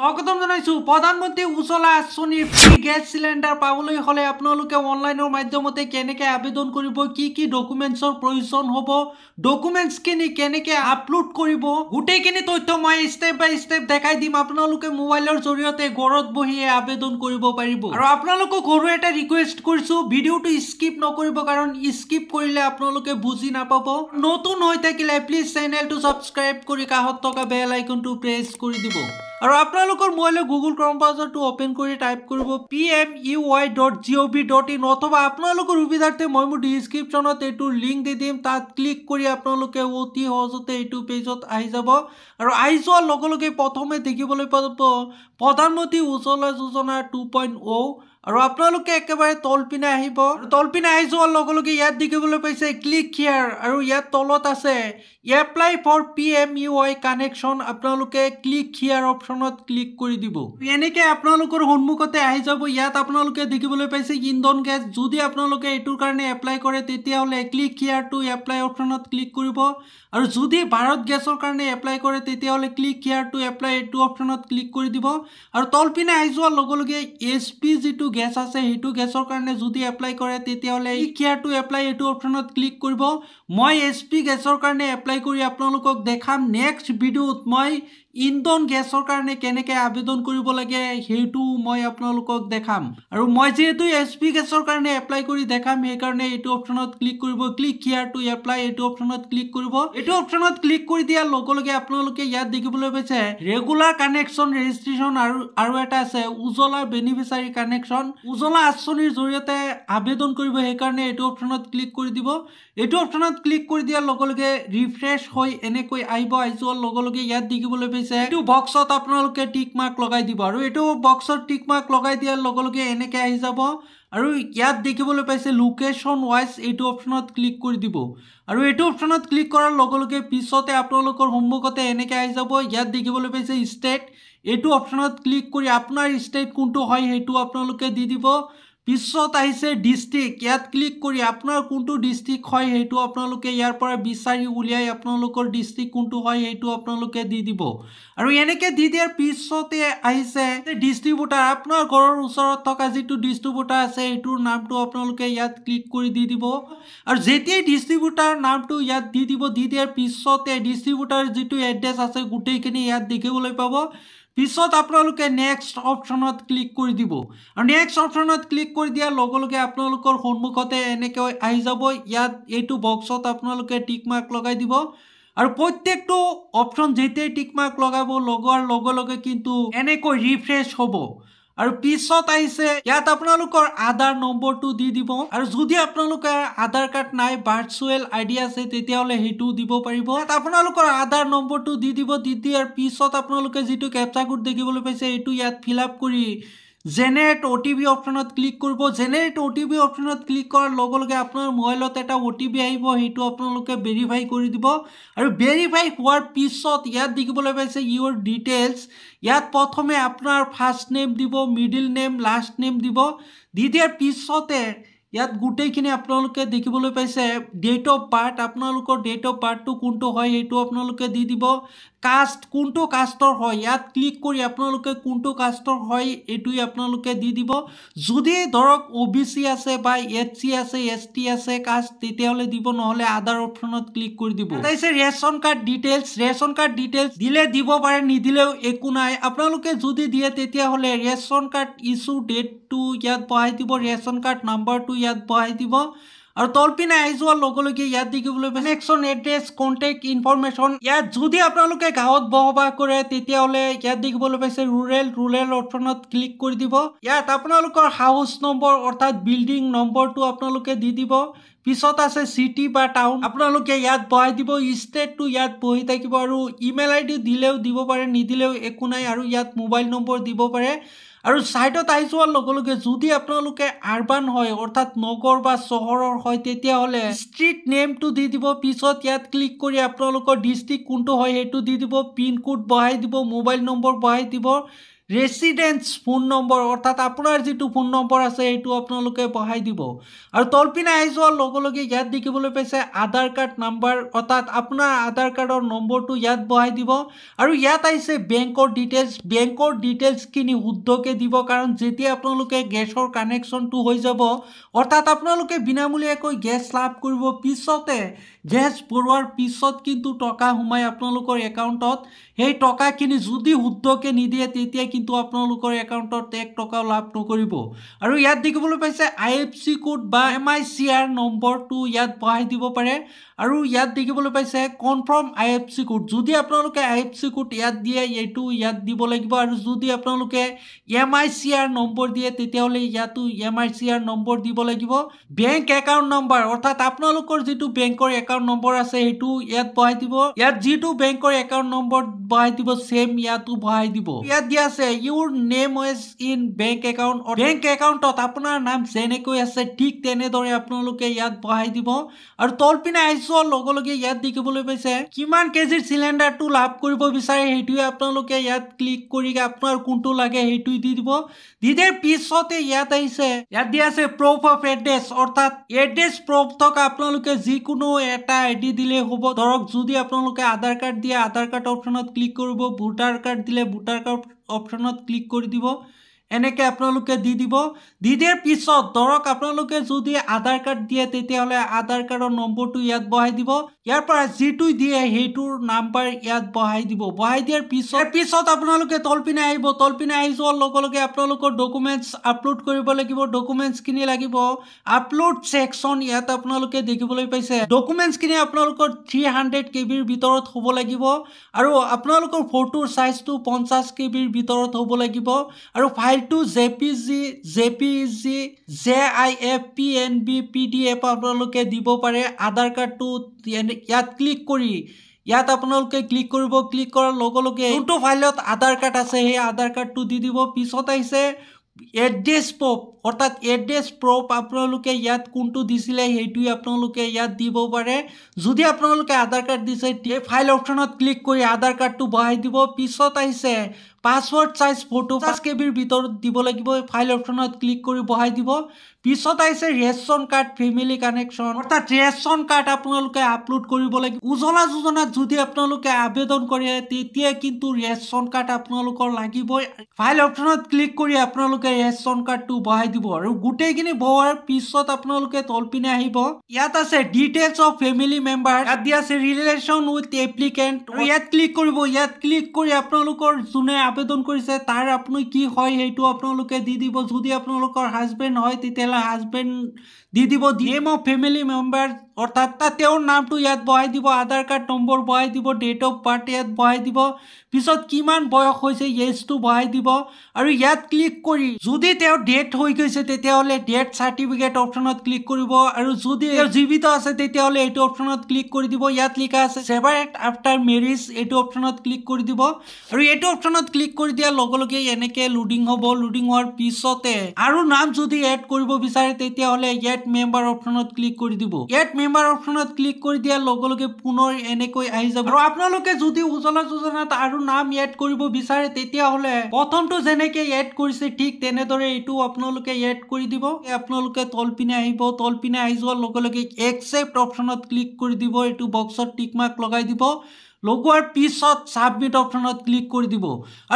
স্বাগতম জানাইছো প্রধানমন্ত্রী উজ্বলা আঁচনির ফ্রি গ্যাস সিলিন্ডার পাবলৈ হলে আপনাদের অনলাইনের মাধ্যমতে কেনেকে আবেদন করব কি কি ডকুমেন্টসর প্রয়োজন হব ডকুমেন্টস খিনি কেনেকে আপলোড করব গোটেখিনি তথ্য মই স্টেপ বাই স্টেপ দেখাই দিম আপনাদের মোবাইলের জড়িয়ে ঘরত বহিয়ে আবেদন করব পারিব আর আপনাদের ঘরু এটা রিকুয়েস্ট করছো ভিডিওটি স্কিপ নকরিব কারণ স্কিপ করলে আপনাদের বুঝি নাপাব নতুন হয়ে থাকলে প্লিজ চ্যানেলটি সাবস্ক্রাইব করে কাহত থাকা বেল আইকনটি প্রেস করে দিব আৰু আপোনালোকৰ মোবাইলে গুগল ক্ৰমপাজাৰটো অ'পেন কৰি টাইপ কৰিব P M U Y dot G O' V dot in অথবা আপোনালোকৰ সুবিধাৰ্থে মই মোৰ ডিছক্ৰিপশ্যনত এইটো লিংক দি দিম তাত ক্লিক কৰি আপোনালোকে অতি সহজতে এইটো পেজত আহি যাব আৰু আহি যোৱাৰ লগে লগে প্ৰথমে দেখিবলৈ পাব প্ৰধানমন্ত্ৰী Ujjwala Yojana two point O' আৰু আপোনালোকে একেবাৰে তলপিনে আহিব তল পিনে আহি যোৱাৰ লগে লগে ইয়াত দেখিবলৈ পাইছে ক্লিক হিয়াৰ আৰু ইয়াত তলত আছে apply for P M U I connection আপোনালোকে ক্লিক হিয়াৰ অপশ্যনত ক্লিক কৰি দিব এনেকে আপোনালোকৰ সন্মুখতে আহি যাব ইয়াত আপোনালোকে দেখিবলৈ পাইছে ইন্ধন গেছ যদি আপোনালোকে এইটোৰ কাৰণে এপ্লাই কৰে তেতিয়াহ'লে ক্লিক টু এপ্লাই অপশ্যনত ক্লিক কৰিব আৰু যদি ভাৰত গেছৰ কাৰণে এপ্লাই কৰে তেতিয়াহ'লে ক্লিক হিয়াৰ টু এপ্লাই এইটো অপশ্যনত ক্লিক কৰি দিব আৰু তলপিনে আহি যোৱাৰ লগে লগে এছ পি যিটো গেছ আছে সেইটো গেছৰ কাৰণে যদি এপ্লাই কৰে তেতিয়াহ'লে ইয়াৰটো এপ্লাই এইটো অপশ্যনত ক্লিক কৰিব মই এছ পি গেছৰ কাৰণে এপ্লাই কৰি আপোনালোকক দেখাম নেক্সট ভিডিঅ'ত মই ইন্ধন গেছৰ কাৰণে কেনেকে আবেদন কৰিব লাগে সেইটো মই আপোনালোকক দেখাম আৰু মই যিহেতু এছ পি গেছৰ কাৰণে এপ্লাই কৰি দেখাম সেইকাৰণে এইটো অপশ্যনত ক্লিক কৰিব ক্লিক হিয়াৰ টু এপ্লাই এইটো অপশ্যনত ক্লিক কৰিব এইটো অপশ্যনত ক্লিক কৰি দিয়াৰ লগে লগে আপোনালোকে ইয়াত দেখিবলৈ পাইছে ৰেগুলাৰ কানেকশ্যন ৰেজিষ্ট্ৰেশ্যন আৰু আৰু এটা আছে উজ্বলা বেনিফিচাৰী কানেকশ্যন উজ্বলা আঁচনিৰ জৰিয়তে আবেদন কৰিব সেইকাৰণে এইটো অপশ্যনত ক্লিক কৰি দিব এইটো অপশ্যনত ক্লিক কৰি দিয়াৰ লগে লগে ৰিফ্ৰেছ হৈ এনেকৈ আহিব আহি যোৱাৰ লগে লগে ইয়াত দেখিবলৈ পাইছে আহিছে এইটো বক্সত আপোনালোকে টিক মাৰ্ক লগাই দিব আৰু এইটো বক্সত টিক মাৰ্ক লগাই দিয়াৰ লগে লগে এনেকৈ আহি যাব আৰু ইয়াত দেখিবলৈ পাইছে লোকেশ্যন ৱাইজ এইটো অপশ্যনত ক্লিক কৰি দিব আৰু এইটো অপশ্যনত ক্লিক কৰাৰ লগে লগে পিছতে আপোনালোকৰ সন্মুখতে এনেকৈ আহি যাব ইয়াত দেখিবলৈ পাইছে ষ্টেট এইটো অপশ্যনত ক্লিক কৰি আপোনাৰ ষ্টেট কোনটো হয় সেইটো আপোনালোকে দি দিব পিছত আহিছে ডিষ্ট্ৰিক্ট ইয়াত ক্লিক কৰি আপোনাৰ কোনটো ডিষ্ট্ৰিক্ট হয় সেইটো আপোনালোকে ইয়াৰ পৰা বিচাৰি উলিয়াই আপোনালোকৰ ডিষ্ট্ৰিক্ট কোনটো হয় সেইটো আপোনালোকে দি দিব আৰু এনেকৈ দি দিয়াৰ পিছতে আহিছে ডিষ্ট্ৰিবিউটাৰ আপোনাৰ ঘৰৰ ওচৰত থকা যিটো ডিষ্ট্ৰিবিউটাৰ আছে সেইটোৰ নামটো আপোনালোকে ইয়াত ক্লিক কৰি দি দিব আৰু যেতিয়াই ডিষ্ট্ৰিবিউটাৰ নামটো ইয়াত দি দিব দি দিয়াৰ পিছতে ডিষ্ট্ৰিবিউটাৰ যিটো এড্ৰেছ আছে গোটেইখিনি ইয়াত দেখিবলৈ পাব পিছত আপোনালোকে নেক্সট অপশ্যনত ক্লিক কৰি দিব আৰু নেক্সট অপশ্যনত ক্লিক কৰি দিয়াৰ লগে লগে আপোনালোকৰ সন্মুখতে এনেকৈ আহি যাব ইয়াত এইটো বক্সত আপোনালোকে টিক মাৰ্ক লগাই দিব আৰু প্ৰত্যেকটো অপশ্যন যেতিয়াই টিক মাৰ্ক লগাব লগোৱাৰ লগে লগে কিন্তু এনেকৈ ৰিফ্ৰেছ হ'ব আৰু পিছত আহিছে ইয়াত আপোনালোকৰ আধাৰ নম্বৰটো দি দিব আৰু যদি আপোনালোকে আধাৰ কাৰ্ড নাই ভাৰ্চুৱেল আই আছে তেতিয়াহ'লে সেইটো দিব পাৰিব ইয়াত আপোনালোকৰ আধাৰ নম্বৰটো দি দিব দি দিয়াৰ পিছত আপোনালোকে যিটো কেপচা কোড দেখিবলৈ পাইছে সেইটো ইয়াত ফিল আপ কৰি জেনেৰেট অ' টি পি অপশ্যনত ক্লিক কৰিব জেনেৰেট অ' টি পি অপশ্যনত ক্লিক কৰাৰ লগে লগে আপোনাৰ মোবাইলত এটা অ' টি পি আহিব সেইটো আপোনালোকে ভেৰিফাই কৰি দিব আৰু ভেৰিফাই হোৱাৰ পিছত ইয়াত দেখিবলৈ পাইছে ইয়ৰ ডিটেইলছ ইয়াত প্ৰথমে আপোনাৰ ফাৰ্ষ্ট নেম দিব মিডিল নেম লাষ্ট নেম দিব দি দিয়াৰ পিছতে ইয়াত গোটেইখিনি আপোনালোকে দেখিবলৈ পাইছে ডেট অফ বাৰ্থ আপোনালোকৰ ডেট অফ বাৰ্থটো কোনটো হয় সেইটো আপোনালোকে দি দিব কাষ্ট কোনটো কাষ্টৰ হয় ইয়াত ক্লিক কৰি আপোনালোকে কোনটো কাষ্টৰ হয় এইটোৱে আপোনালোকে দি দিব যদি ধৰক অ' বি চি আছে বা এইচ চি আছে এছ টি আছে কাষ্ট তেতিয়াহ'লে দিব নহ'লে আদাৰ অপশ্যনত ক্লিক কৰি দিব তাৰপিছত ration card details ration card details দিলে দিব পাৰে নিদিলেও একো নাই আপোনালোকে যদি দিয়ে তেতিয়াহ'লে ৰেচন কাৰ্ড ইছ্যু ডেট টু ইয়াত বহাই দিব ৰেচন কাৰ্ড নাম্বাৰটো ইয়াত বহাই দিব আৰু তলপিনে আহি যোৱাৰ লগে লগে ইয়াত দেখিবলৈ কানেকশ্যন এড্ৰেছ কণ্টেক্ট ইনফৰ্মেশ্যন ইয়াত যদি আপোনালোকে গাঁৱত বসবাস কৰে তেতিয়াহ'লে ইয়াত দেখিবলৈ পাইছে ৰুৰেল ৰুৰেল অপশ্যনত ক্লিক কৰি দিব ইয়াত আপোনালোকৰ হাউচ নম্বৰ অৰ্থাৎ বিল্ডিং নম্বৰটো আপোনালোকে দি দিব পিছত আছে চিটি বা টাউন আপোনালোকে ইয়াত বহাই দিব ষ্টেটটো ইয়াত বহি থাকিব আৰু ইমেইল আই ডি দিলেও দিব পাৰে নিদিলেও একো নাই আৰু ইয়াত মোবাইল নম্বৰ দিব পাৰে আৰু ছাইডত আহি যোৱাৰ লগে লগে যদি আপোনালোকে আৰবান হয় অৰ্থাৎ নগৰ বা চহৰৰ হয় তেতিয়াহ'লে ষ্ট্ৰীট নেমটো দি দিব পিছত ইয়াত ক্লিক কৰি আপোনালোকৰ ডিষ্ট্ৰিক্ট কোনটো হয় সেইটো দি দিব পিনক'ড বহাই দিব মোবাইল নম্বৰ বহাই দিব ৰেচিডেঞ্চ ফোন নম্বৰ অৰ্থাৎ আপোনাৰ যিটো ফোন নম্বৰ আছে সেইটো আপোনালোকে বহাই দিব আৰু তলপিনে আহি যোৱাৰ লগে লগে ইয়াত দেখিবলৈ পাইছে আধাৰ কাৰ্ড নাম্বাৰ অৰ্থাৎ আপোনাৰ আধাৰ কাৰ্ডৰ নম্বৰটো ইয়াত বহাই দিব আৰু ইয়াত আহিছে বেংকৰ ডিটেইলছ বেংকৰ ডিটেইলছখিনি শুদ্ধকৈ দিব কাৰণ যেতিয়া আপোনালোকে গেছৰ কানেকশ্যনটো হৈ যাব অৰ্থাৎ আপোনালোকে বিনামূলীয়াকৈ গেছ লাভ কৰিব পিছতে গেছ ভৰোৱাৰ পিছত কিন্তু টকা সোমাই আপোনালোকৰ একাউণ্টত সেই টকাখিনি যদি শুদ্ধকৈ নিদিয়ে তেতিয়া কিন্তু আপোনালোকৰ একাউণ্টত এক টকাও লাভ নকৰিব আৰু ইয়াত দেখিবলৈ পাইছে আই এফ চি কোড বা এম আই চি আৰ নম্বৰটো ইয়াত বঢ়াই দিব পাৰে আৰু ইয়াত দেখিবলৈ পাইছে confirm I F C code যদি আপোনালোকে আই এফ চি কোড ইয়াত দিয়ে এইটো ইয়াত দিব লাগিব আৰু যদি আপোনালোকে M I C R number দিয়ে তেতিয়াহ'লে ইয়াতো M I C R number দিব লাগিব বেংক একাউণ্ট নম্বৰ অৰ্থাৎ আপোনালোকৰ যিটো বেংকৰ একাউণ্ট একাউন্ট নম্বর আছে এটু ইয়াত বহাই দিব ইয়াত যেটু ব্যাংকের একাউন্ট নম্বর বহাই দিব সেম ইয়াতো বহাই দিব ইয়াত দিয়া আছে your name as in bank account bank একাউন্টত আপনার নাম যেনে আছে ঠিক তেনেদরে আপনাদের ইয়াত বহাই দিব আর তলপিনে আইসল লগে ইয়াত দেখবলে পাইছে কিমান কেজির চিলিণ্ডাৰটো লাভ কৰিব বিচাৰে সেইটোৱে আপনাদেৰ ইয়াত ক্লিক কৰি আপোনাৰ কোনটো লাগে সেইটো দি দিব দি দিয়াৰ পিছতে ইয়াত আহিছে ইয়াত দিয়া আছে প্ৰুফ অফ এড্ৰেস অৰ্থাৎ এড্ৰেস প্ৰুফ থাকা আপনাদেৰ যিকোনো একটা আইডি দিলে হব ধরক যদি আপনাদের আধার কার্ড দিয়ে আধার কার্ড অপশনত ক্লিক করব ভোটার কার্ড দিলে ভোটার কার্ড অপশনত ক্লিক করে দিব এনেকৈ আপোনালোকে দি দিব দি দিয়াৰ পিছত ধৰক আপোনালোকে যদি আধাৰ কাৰ্ড দিয়ে তেতিয়াহ'লে আধাৰ কাৰ্ডৰ নম্বৰটো ইয়াত বহাই দিব ইয়াৰ পৰা যিটো দিয়ে সেইটোৰ নাম্বাৰ ইয়াত বহাই দিব বহাই দিয়াৰ পিছত পিছত আপোনালোকে তলপিনে আহিব তলপিনে আহি যোৱাৰ লগে লগে আপোনালোকৰ ডকুমেণ্টছ আপলোড কৰিব লাগিব ডকুমেণ্টছখিনি লাগিব আপলোড ছেকশ্যন ইয়াত আপোনালোকে দেখিবলৈ পাইছে ডকুমেণ্টছখিনি আপোনালোকৰ থ্ৰী হাণ্ড্ৰেড কে বিৰ ভিতৰত হ'ব লাগিব আৰু আপোনালোকৰ ফটোৰ ছাইজটো পঞ্চাছ কে বিৰ ভিতৰত হ'ব লাগিব আৰু five file to J P G J P G J I F P N B P D F আপোনালোকে দিব পাৰে আধাৰ কাৰ্ডটো ইয়াত ক্লিক কৰি ইয়াত আপোনালোকে ক্লিক কৰিব ক্লিক কৰাৰ লগে লগে যোনটো ফাইলত আধাৰ কাৰ্ড আছে সেই আধাৰ কাৰ্ডটো দি দিব পিছত আহিছে এড্ৰেছ প্ৰুফ অৰ্থাৎ এড্ৰেছ প্ৰুফ আপোনালোকে ইয়াত কোনটো দিছিলে সেইটোৱে আপোনালোকে ইয়াত দিব পাৰে যদি আপোনালোকে আধাৰ কাৰ্ড দিছে ফাইল অপশ্যনত ক্লিক কৰি আধাৰ কাৰ্ডটো বহাই দিব পিছত আহিছে পাসওয়াৰ্ড সাইজ ফটো পাঁচ কেবিৰ ভিতৰ দিব লাগবে ফাইল অপশনত ক্লিক কৰি বহাই দিব পিছত আহিছে ৰেচন কাৰ্ড ফেমিলি কানেকশ্যন অৰ্থাৎ ৰেচন কাৰ্ড আপোনালোকে আপলোড কৰিব লাগিব উজ্বলা যোজনাত যদি আপোনালোকে আবেদন কৰে তেতিয়া কিন্তু ৰেচন কাৰ্ড আপোনালোকৰ লাগিবই ফাইল অপশ্যনত ক্লিক কৰি আপোনালোকে ৰেচন কাৰ্ডটো বহাই দিব আৰু গোটেইখিনি বহোৱাৰ পিছত আপোনালোকে তলপিনে আহিব ইয়াত আছে ডিটেইলছ অফ ফেমিলি মেম্বাৰ ইয়াত দিয়া আছে ৰিলেশ্যন উইথ এপ্লিকেণ্ট ইয়াত ক্লিক কৰিব ইয়াত ক্লিক কৰি আপোনালোকৰ যোনে আবেদন কৰিছে তাৰ আপুনি কি হয় সেইটো আপোনালোকে দি দিব যদি আপোনালোকৰ হাজবেণ্ড হয় তেতিয়া has been দি দিব নেম অফ ফেমিলি মেম্বাৰ অৰ্থাৎ তাত তেওঁৰ নামটো ইয়াত বহাই দিব আধাৰ কাৰ্ড নম্বৰ বহাই দিব ডেট অফ বাৰ্থ ইয়াত বহাই দিব পিছত কিমান বয়স হৈছে এজটো বহাই দিব আৰু ইয়াত ক্লিক কৰি যদি তেওঁৰ ডেথ হৈ গৈছে তেতিয়াহ'লে ডেথ চাৰ্টিফিকেট অপশ্যনত ক্লিক কৰিব আৰু যদি তেওঁ জীৱিত আছে তেতিয়াহ'লে এইটো অপশ্যনত ক্লিক কৰি দিব ইয়াত লিখা আছে ছেভাৰেট আফটাৰ মেৰিজ এইটো অপশ্যনত ক্লিক কৰি দিব আৰু এইটো অপশ্যনত ক্লিক কৰি দিয়াৰ লগে লগে এনেকৈ লোডিং হ'ব লোডিং হোৱাৰ পিছতে আৰু নাম যদি এড কৰিব বিচাৰে তেতিয়াহ'লে ইয়াত মেম্বাৰ অপশ্যনত ক্লিক কৰি দিব ইয়াত মেম্বাৰ অপশ্যনত ক্লিক কৰি দিয়াৰ লগে লগে পুনৰ এনেকৈ আহি যাব আৰু আপোনালোকে যদি উজলা যোজনাত আৰু নাম এড কৰিব বিচাৰে তেতিয়া হলে প্ৰথমটো যেনেকে এড কৰিছে ঠিক তেনেদৰে এইটো আপোনালোকে এড কৰি দিব আপোনালোকে তলপিনে আহিব তলপিনে আহি যোৱাৰ লগে লগে একচেপ্ট অপশ্যনত ক্লিক কৰি দিব এইটো বক্সত টিকমাক লগাই দিব লগোৱাৰ পিছত ছাবমিট অপশ্যনত ক্লিক কৰি দিব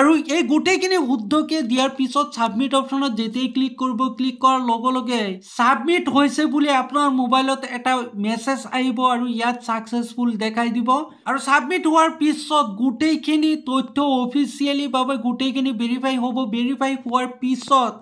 আৰু এই গোটেইখিনি শুদ্ধকে দিয়াৰ পিছত ছাবমিট অপশ্যনত যেতিয়াই ক্লিক কৰিব ক্লিক কৰাৰ লগে লগে ছাবমিট হৈছে বুলি আপোনাৰ মোবাইলত এটা মেছেজ আহিব আৰু ইয়াত ছাকচেছফুল দেখাই দিব আৰু ছাবমিট হোৱাৰ পিছত গোটেইখিনি তথ্য অফিচিয়েলি অফিচিয়েলিভাৱে গোটেইখিনি ভেৰিফাই হ'ব ভেৰিফাই হোৱাৰ পিছত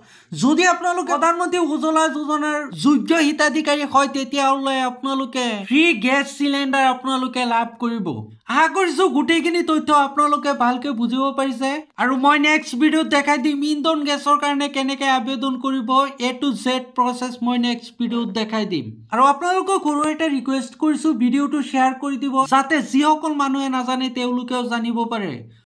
যদি আপোনালোকে প্ৰধানমন্ত্ৰী উজ্বলা যোজনাৰ যোগ্য হিতাধিকাৰী হয় তেতিয়াহ'লে আপোনালোকে ফ্ৰী গেছ চিলিণ্ডাৰ আপোনালোকে লাভ কৰিব আশা কৰিছোঁ গোটেইখিনি তথ্য আপোনালোকে ভালকৈ বুজিব পাৰিছে আৰু মই নেক্সট ভিডিঅ'ত দেখাই দিম ইণ্ডন গেছৰ কাৰণে কেনেকৈ আবেদন কৰিব এ টু জেড প্ৰচেছ মই নেক্সট ভিডিঅ'ত দেখাই দিম আৰু আপোনালোকক সৰু এটা ৰিকুৱেষ্ট কৰিছোঁ ভিডিঅ'টো শ্বেয়াৰ কৰি দিব যাতে যিসকল মানুহে নাজানে তেওঁলোকেও জানিব পাৰে